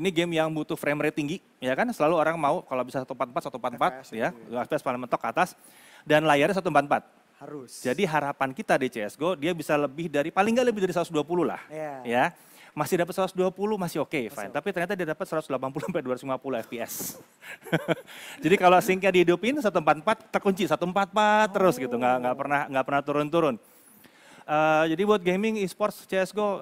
ini game yang butuh frame rate tinggi ya kan selalu orang mau kalau bisa 144 144 FPS, ya gitu. FPS paling mentok ke atas dan layarnya 144 harus. Jadi harapan kita di CSGO dia bisa lebih dari paling nggak lebih dari 120 lah. Yeah. Ya. Masih dapat 120 masih oke, okay, fine. Tapi ternyata dia dapat 180 sampai 250 FPS. Jadi kalau sinknya dihidupin 144 terkunci 144 oh. terus gitu, nggak nggak oh. pernah nggak pernah turun-turun. Uh, jadi buat gaming esports CS:GO uh,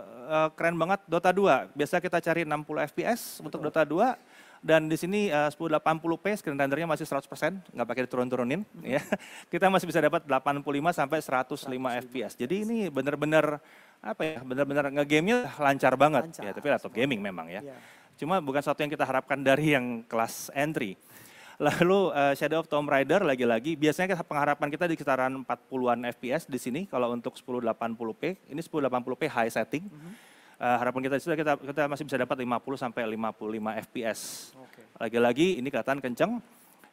eh, keren banget Dota 2. Biasa kita cari 60 FPS untuk Dota 2 dan di sini eh, uh, 1080p screen rendernya masih 100%, nggak pakai diturun-turunin. Hmm. Ya. Kita masih bisa dapat 85 sampai 105, 105 fps. Jadi ini benar-benar apa ya, benar-benar ngegame-nya lancar banget. Ya. Lancar. Ya, tapi laptop gaming memang ya. Yeah. Cuma bukan sesuatu yang kita harapkan dari yang kelas entry. Lalu uh, Shadow of Tomb Raider lagi-lagi biasanya kita, pengharapan kita di kisaran 40-an FPS di sini kalau untuk 1080p. Ini 1080p high setting. Mm -hmm uh, harapan kita sudah kita kita masih bisa dapat 50 sampai 55 fps. Okay. Lagi-lagi ini kelihatan kenceng.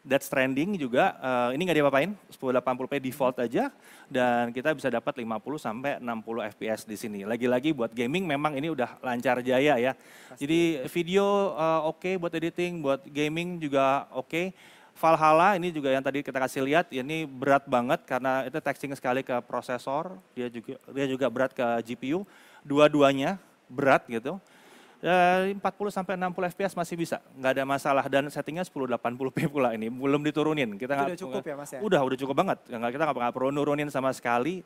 That's trending juga, uh, ini nggak diapa-apain, 1080p default aja, dan kita bisa dapat 50 sampai 60 fps di sini. Lagi-lagi buat gaming memang ini udah lancar jaya ya. Pasti. Jadi video uh, oke okay buat editing, buat gaming juga oke. Okay. Valhalla ini juga yang tadi kita kasih lihat ini berat banget karena itu texting sekali ke prosesor, dia juga dia juga berat ke GPU. Dua-duanya berat gitu, 40 eh, sampai 60 fps masih bisa, nggak ada masalah dan settingnya 1080p pula ini belum diturunin. Kita nggak cukup ya mas ya? Udah udah cukup banget, nggak kita nggak perlu nurunin sama sekali.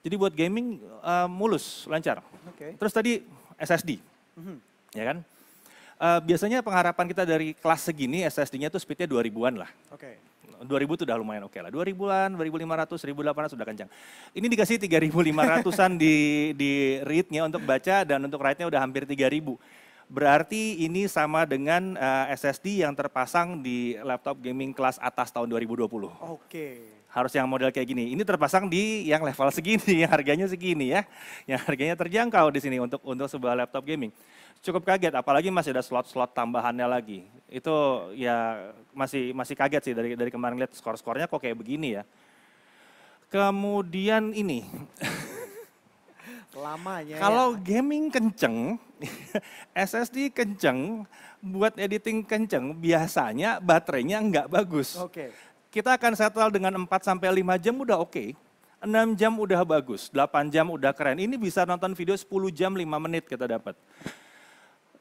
Jadi buat gaming uh, mulus, lancar. Okay. Terus tadi SSD, mm -hmm. ya kan? Uh, biasanya pengharapan kita dari kelas segini SSD-nya tuh speednya 2000-an lah. Oke. Okay. 2000 itu udah lumayan oke okay lah. 2000-an, 2500, 1800 sudah kencang. Ini dikasih 3500-an di di read untuk baca dan untuk write-nya udah hampir 3000. Berarti ini sama dengan uh, eh, SSD yang terpasang di laptop gaming kelas atas tahun 2020. Oke. Okay harus yang model kayak gini. Ini terpasang di yang level segini, yang harganya segini ya. Yang harganya terjangkau di sini untuk untuk sebuah laptop gaming cukup kaget, apalagi masih ada slot-slot tambahannya lagi. Itu ya masih masih kaget sih dari dari kemarin lihat skor-skornya kok kayak begini ya. Kemudian ini. Lamanya. Ya. Kalau ya. gaming kenceng, SSD kenceng, buat editing kenceng, biasanya baterainya nggak bagus. Oke. Okay. Kita akan settle dengan 4 sampai 5 jam udah oke. Okay. 6 jam udah bagus, 8 jam udah keren. Ini bisa nonton video 10 jam 5 menit kita dapat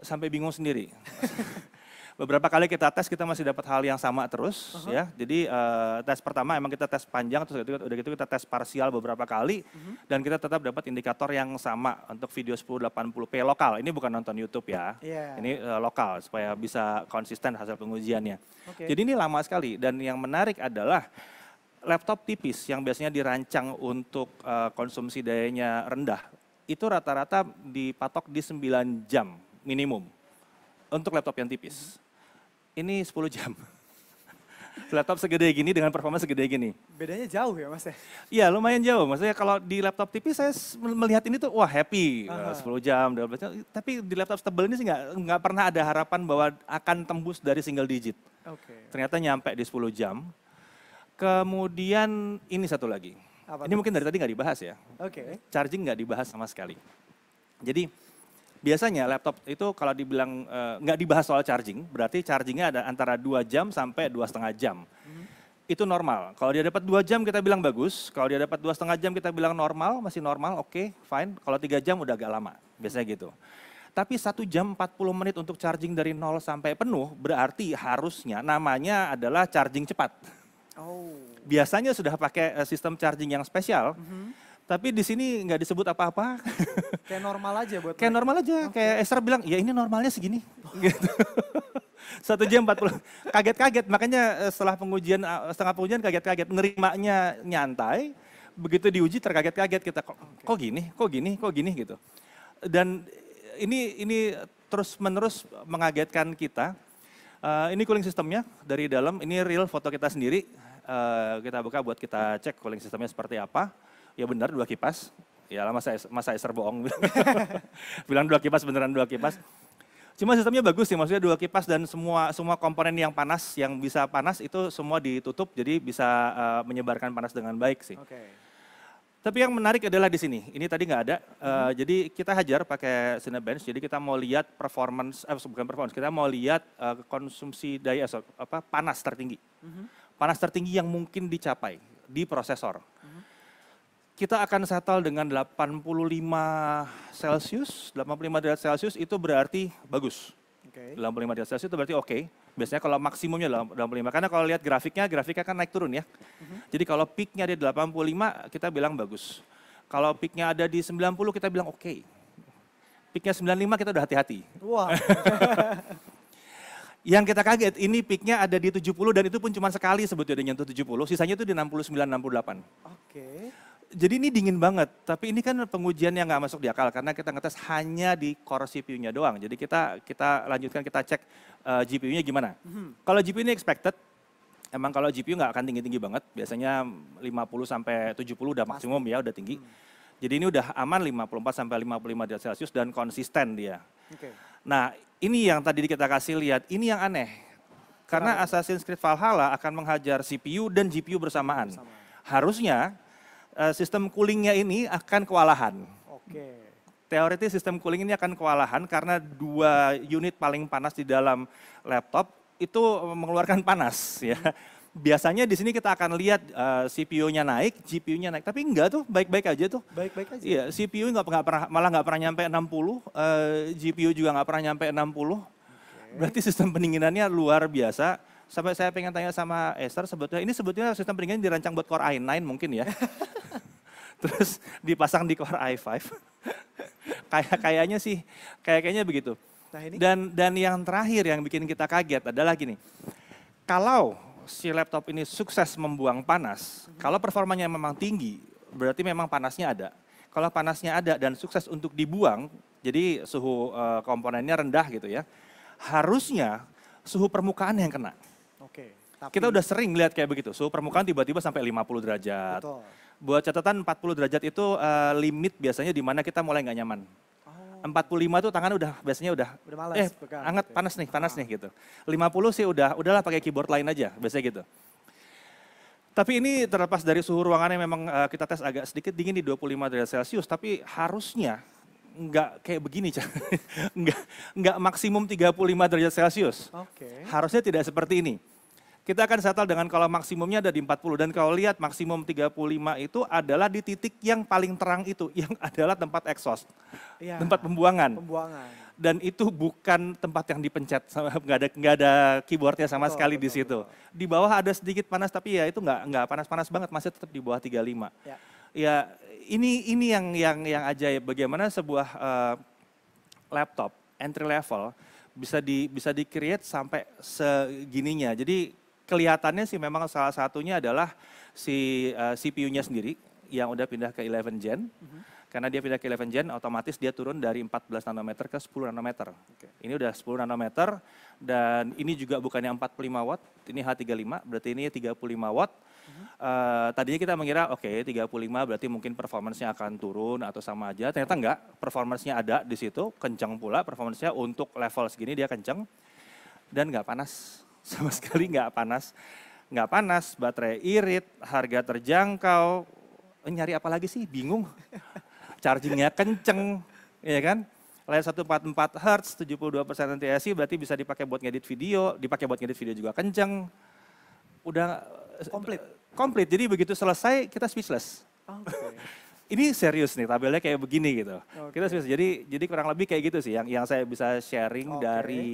sampai bingung sendiri. Beberapa kali kita tes kita masih dapat hal yang sama terus uh -huh. ya. Jadi uh, tes pertama emang kita tes panjang terus gitu, udah gitu kita tes parsial beberapa kali uh -huh. dan kita tetap dapat indikator yang sama untuk video 1080p lokal. Ini bukan nonton YouTube ya. Yeah. Ini uh, lokal supaya bisa konsisten hasil pengujiannya. Okay. Jadi ini lama sekali dan yang menarik adalah laptop tipis yang biasanya dirancang untuk uh, konsumsi dayanya rendah itu rata-rata dipatok di 9 jam minimum untuk laptop yang tipis. Ini 10 jam. laptop segede gini dengan performa segede gini. Bedanya jauh ya mas ya? Iya lumayan jauh. Maksudnya kalau di laptop tipis saya melihat ini tuh wah happy. Aha. 10 eh, jam, 12 Tapi di laptop tebel ini sih nggak, pernah ada harapan bahwa akan tembus dari single digit. Okay. Ternyata nyampe di 10 jam. Kemudian ini satu lagi. Apa ini itu? mungkin dari tadi nggak dibahas ya. Oke. Okay. Charging nggak dibahas sama sekali. Jadi biasanya laptop itu kalau dibilang eh, nggak uh, dibahas soal charging, berarti chargingnya ada antara dua jam sampai dua setengah jam. Hmm. Itu normal. Kalau dia dapat dua jam kita bilang bagus. Kalau dia dapat dua setengah jam kita bilang normal, masih normal, oke, okay, fine. Kalau tiga jam udah agak lama, biasanya gitu. Tapi satu jam 40 menit untuk charging dari nol sampai penuh berarti harusnya namanya adalah charging cepat. Oh. Biasanya sudah pakai eh, sistem charging yang spesial. Mm -hmm tapi di sini nggak disebut apa-apa. Kayak normal aja buat. Kayak normal aja. Okay. Kayak Esther bilang, ya ini normalnya segini. gitu. Satu jam 40. Kaget-kaget. Makanya eh, setelah pengujian, eh, setengah pengujian kaget-kaget. Nerimanya nyantai. Begitu diuji terkaget-kaget kita. Kok, okay. kok gini? Kok gini? Kok gini? Gitu. Dan ini ini terus-menerus mengagetkan kita. Uh, ini cooling sistemnya dari dalam. Ini real foto kita sendiri. Uh, kita buka buat kita cek cooling sistemnya seperti apa ya benar dua kipas. Ya lama saya masa saya bohong. Bilang dua kipas beneran dua kipas. Cuma sistemnya bagus sih, maksudnya dua kipas dan semua semua komponen yang panas, yang bisa panas itu semua ditutup, jadi bisa uh, menyebarkan panas dengan baik sih. Okay. Tapi yang menarik adalah di sini, ini tadi nggak ada, uh, hmm. jadi kita hajar pakai Cinebench, jadi kita mau lihat performance, eh bukan performance, kita mau lihat uh, konsumsi daya, apa panas tertinggi. Hmm. Panas tertinggi yang mungkin dicapai di prosesor kita akan settle dengan 85 Celcius, 85 derajat Celcius itu berarti bagus. Okay. 85 derajat Celcius itu berarti oke. Okay. Biasanya kalau maksimumnya 85, karena kalau lihat grafiknya, grafiknya kan naik turun ya. Uh-huh. Jadi kalau peaknya di 85, kita bilang bagus. Kalau peaknya ada di 90, kita bilang oke. Okay. Peaknya 95, kita udah hati-hati. Wah. Wow. Yang kita kaget, ini peaknya ada di 70 dan itu pun cuma sekali sebetulnya nyentuh 70, sisanya itu di 69, 68. Oke. Okay jadi ini dingin banget, tapi ini kan pengujian yang nggak masuk di akal karena kita ngetes hanya di core CPU-nya doang. Jadi kita kita lanjutkan kita cek uh, eh, GPU-nya gimana. Hmm. Kalau GPU ini expected, emang kalau GPU nggak akan tinggi-tinggi banget, biasanya 50 sampai 70 udah maksimum ya, udah tinggi. Hmm. Jadi ini udah aman 54 sampai 55 derajat Celcius dan konsisten dia. Okay. Nah, ini yang tadi kita kasih lihat, ini yang aneh. Karena Assassin's Creed Valhalla akan menghajar CPU dan GPU bersamaan. Harusnya Eh, sistem coolingnya ini akan kewalahan. Oke. Teoritis sistem cooling ini akan kewalahan karena dua unit paling panas di dalam laptop itu mengeluarkan panas ya. Hmm. Biasanya di sini kita akan lihat uh, eh, CPU-nya naik, GPU-nya naik, tapi enggak tuh, baik-baik aja tuh. Baik-baik aja. Iya, CPU nggak pernah malah nggak pernah nyampe 60, uh, GPU juga nggak pernah nyampe 60. Okay. Berarti sistem pendinginannya luar biasa sampai saya pengen tanya sama Esther sebetulnya ini sebetulnya sistem pendinginan dirancang buat Core i9 mungkin ya. Terus dipasang di Core i5. Kayak kayaknya sih kayak kayaknya begitu. Nah, ini. Dan dan yang terakhir yang bikin kita kaget adalah gini. Kalau si laptop ini sukses membuang panas, mhm. kalau performanya memang tinggi, berarti memang panasnya ada. Kalau panasnya ada dan sukses untuk dibuang, jadi suhu eh, komponennya rendah gitu ya. Harusnya suhu permukaan yang kena. Tapi, kita udah sering lihat kayak begitu. Suhu permukaan tiba-tiba sampai 50 derajat. Betul. Buat catatan 40 derajat itu uh, limit biasanya di mana kita mulai nggak nyaman. 45 itu tangan udah biasanya udah, udah males, eh pegang, anget gitu. panas nih panas ah. nih gitu. 50 sih udah udahlah pakai keyboard lain aja biasanya gitu. Tapi ini terlepas dari suhu ruangannya memang uh, kita tes agak sedikit dingin di 25 derajat Celcius tapi harusnya nggak kayak begini cah, nggak nggak maksimum 35 derajat Celcius. Okay. Harusnya tidak seperti ini. Kita akan settle dengan kalau maksimumnya ada di 40 dan kalau lihat maksimum 35 itu adalah di titik yang paling terang itu yang adalah tempat exhaust. Ya, tempat pembuangan. Pembuangan. Dan itu bukan tempat yang dipencet nggak ada nggak ada keyboardnya sama betul, sekali betul, di situ. Betul. Di bawah ada sedikit panas tapi ya itu nggak nggak panas-panas banget masih tetap di bawah 35. Ya. ya ini ini yang yang yang ajaib bagaimana sebuah uh, laptop entry level bisa di bisa di create sampai segininya. Jadi kelihatannya sih memang salah satunya adalah si uh, eh, CPU-nya sendiri yang udah pindah ke 11 gen. Mm -hmm. Karena dia pindah ke 11 gen, otomatis dia turun dari 14 nanometer ke 10 nanometer. Okay. Ini udah 10 nanometer dan ini juga bukannya 45 watt, ini H35, berarti ini 35 watt. Mm Uh, tadinya kita mengira oke okay, 35 berarti mungkin performancenya akan turun atau sama aja. Ternyata enggak, performancenya ada di situ, kencang pula performancenya untuk level segini dia kencang dan enggak panas sama sekali nggak panas. Nggak panas, baterai irit, harga terjangkau. Eh, nyari apa lagi sih? Bingung. Chargingnya kenceng, ya kan? Layar 144 Hz, 72% NTSC berarti bisa dipakai buat ngedit video, dipakai buat ngedit video juga kenceng. Udah eh, komplit. Komplit. Jadi begitu selesai kita speechless. Okay. ini serius nih tabelnya kayak begini gitu. Okay. Kita speechless. Jadi jadi kurang lebih kayak gitu sih yang yang saya bisa sharing okay. dari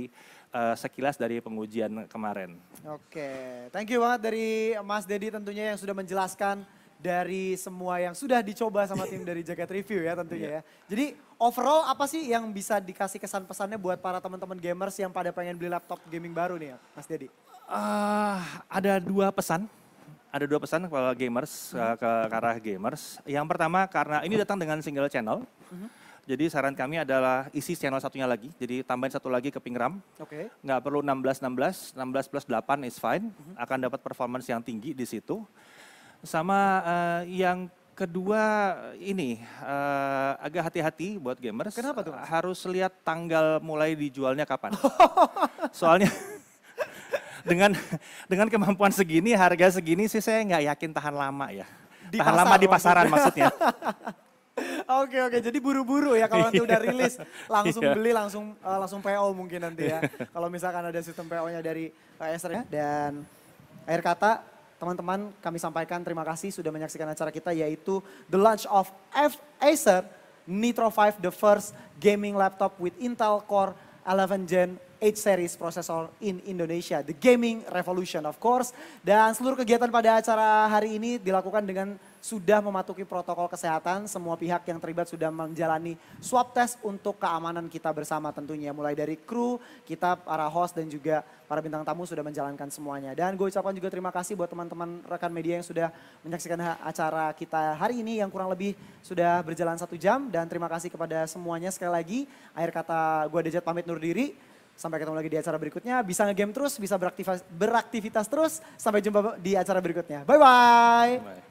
uh, sekilas dari pengujian kemarin. Oke, thank you banget dari Mas Dedi tentunya yang sudah menjelaskan dari semua yang sudah dicoba sama tim dari Jagat Review ya tentunya yeah. ya. Jadi overall apa sih yang bisa dikasih kesan pesannya buat para teman-teman gamers yang pada pengen beli laptop gaming baru nih ya, Mas Dedi? Uh, ada dua pesan. Ada dua pesan ke gamers, ke, eh, ke arah gamers. Yang pertama karena ini datang dengan single channel. -huh. Mhm. Jadi saran kami adalah isi channel satunya lagi. Jadi tambahin satu lagi ke Pingram. Oke. Okay. Nggak perlu 16 16, 16 plus 8 is fine. Mm -hmm. Akan dapat performance yang tinggi di situ. Sama uh, yang kedua ini uh, agak hati-hati buat gamers. Kenapa tuh? Harus lihat tanggal mulai dijualnya kapan. Soalnya dengan dengan kemampuan segini, harga segini sih saya nggak yakin tahan lama ya. Di tahan pasar, lama di pasaran maksudnya. Oke oke, jadi buru-buru ya kalau nanti udah rilis iya. langsung beli langsung uh, langsung PO mungkin nanti ya. kalau misalkan ada sistem PO-nya dari eh, Acer ya dan akhir kata teman-teman kami sampaikan terima kasih sudah menyaksikan acara kita yaitu the launch of F Acer Nitro 5 the first gaming laptop with Intel Core 11 Gen 8 series processor in Indonesia, the gaming revolution of course. Dan seluruh kegiatan pada acara hari ini dilakukan dengan sudah mematuhi protokol kesehatan, semua pihak yang terlibat sudah menjalani swab test untuk keamanan kita bersama tentunya. Mulai dari kru, kita para host dan juga para bintang tamu sudah menjalankan semuanya. Dan gue ucapkan juga terima kasih buat teman-teman rekan media yang sudah menyaksikan acara kita hari ini yang kurang lebih sudah berjalan satu jam. Dan terima kasih kepada semuanya sekali lagi. Akhir kata gue Dejat pamit nur diri. Sampai ketemu lagi di acara berikutnya. Bisa ngegame terus, bisa beraktivitas, beraktivitas terus. Sampai jumpa di acara berikutnya. Bye-bye.